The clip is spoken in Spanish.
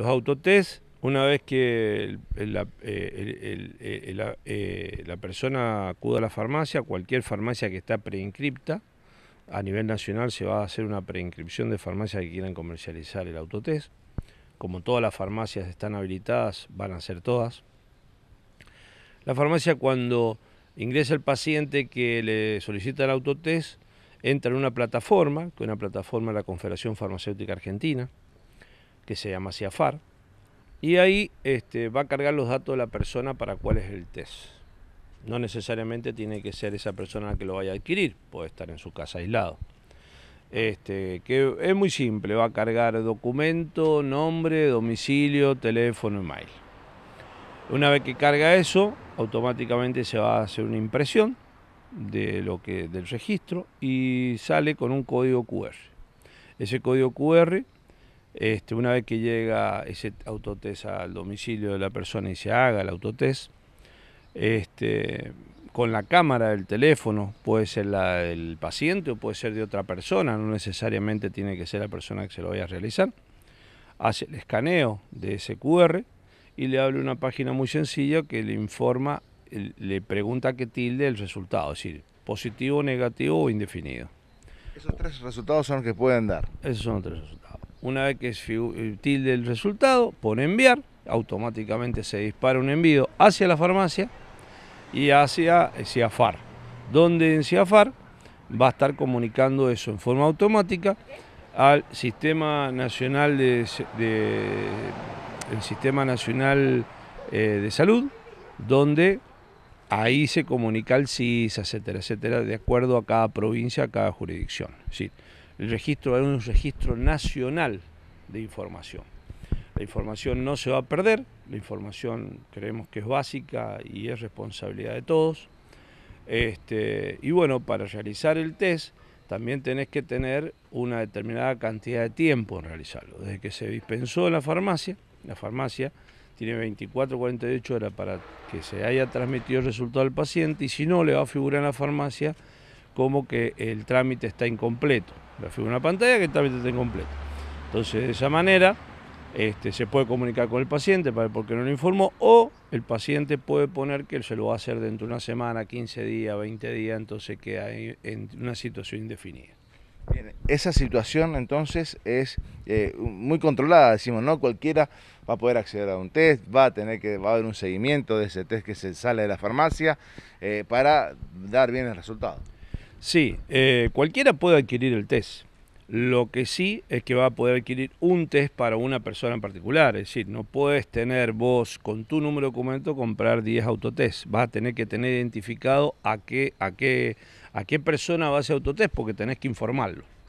Los autotest, una vez que eh, eh, eh, la, persona acuda a la farmacia, cualquier farmacia que está preinscripta, a nivel nacional se va a hacer una preinscripción de farmacias que quieran comercializar el autotest. Como todas las farmacias están habilitadas, van a ser todas. La farmacia cuando ingresa el paciente que le solicita el autotest, entra en una plataforma, que es una plataforma de la Confederación Farmacéutica Argentina, que se llama CIAFAR, y ahí este, va a cargar los datos de la persona para cuál es el test. No necesariamente tiene que ser esa persona la que lo vaya a adquirir, puede estar en su casa aislado. Este, que es muy simple, va a cargar documento, nombre, domicilio, teléfono, mail Una vez que carga eso, automáticamente se va a hacer una impresión de lo que, del registro y sale con un código QR. Ese código QR este, una vez que llega ese autotest al domicilio de la persona y se haga el autotest, este, con la cámara del teléfono, puede ser la del paciente o puede ser de otra persona, no necesariamente tiene que ser la persona que se lo vaya a realizar, hace el escaneo de ese QR y le abre una página muy sencilla que le informa, le pregunta qué tilde el resultado, es decir, positivo, negativo o indefinido. Esos tres resultados son los que pueden dar. Esos son los tres resultados. Una vez que tilde el resultado, pone enviar, automáticamente se dispara un envío hacia la farmacia y hacia eh, CIAFAR, donde en CIAFAR va a estar comunicando eso en forma automática al Sistema Nacional de, el Sistema Nacional eh, de Salud, donde ahí se comunica el CIS, etcétera, etcétera, de acuerdo a cada provincia, a cada jurisdicción. Sí el registro es un registro nacional de información. La información no se va a perder, la información creemos que es básica y es responsabilidad de todos. Este, y bueno, para realizar el test también tenés que tener una determinada cantidad de tiempo en realizarlo. Desde que se dispensó en la farmacia, la farmacia tiene 24 48 horas para que se haya transmitido el resultado al paciente y si no le va a figurar en la farmacia como que el trámite está incompleto en una pantalla que también esté completa. Entonces, de esa manera, este, se puede comunicar con el paciente para ver por qué no lo informó o el paciente puede poner que él se lo va a hacer dentro de una semana, 15 días, 20 días, entonces queda en una situación indefinida. esa situación entonces es eh, muy controlada, decimos, ¿no? Cualquiera va a poder acceder a un test, va a tener que, va a haber un seguimiento de ese test que se sale de la farmacia eh, para dar bien el resultado. Sí, eh, cualquiera puede adquirir el test. Lo que sí es que va a poder adquirir un test para una persona en particular. Es decir, no puedes tener vos con tu número de documento comprar 10 autotests, Vas a tener que tener identificado a qué, a qué, a qué persona autotest porque tenés que informarlo.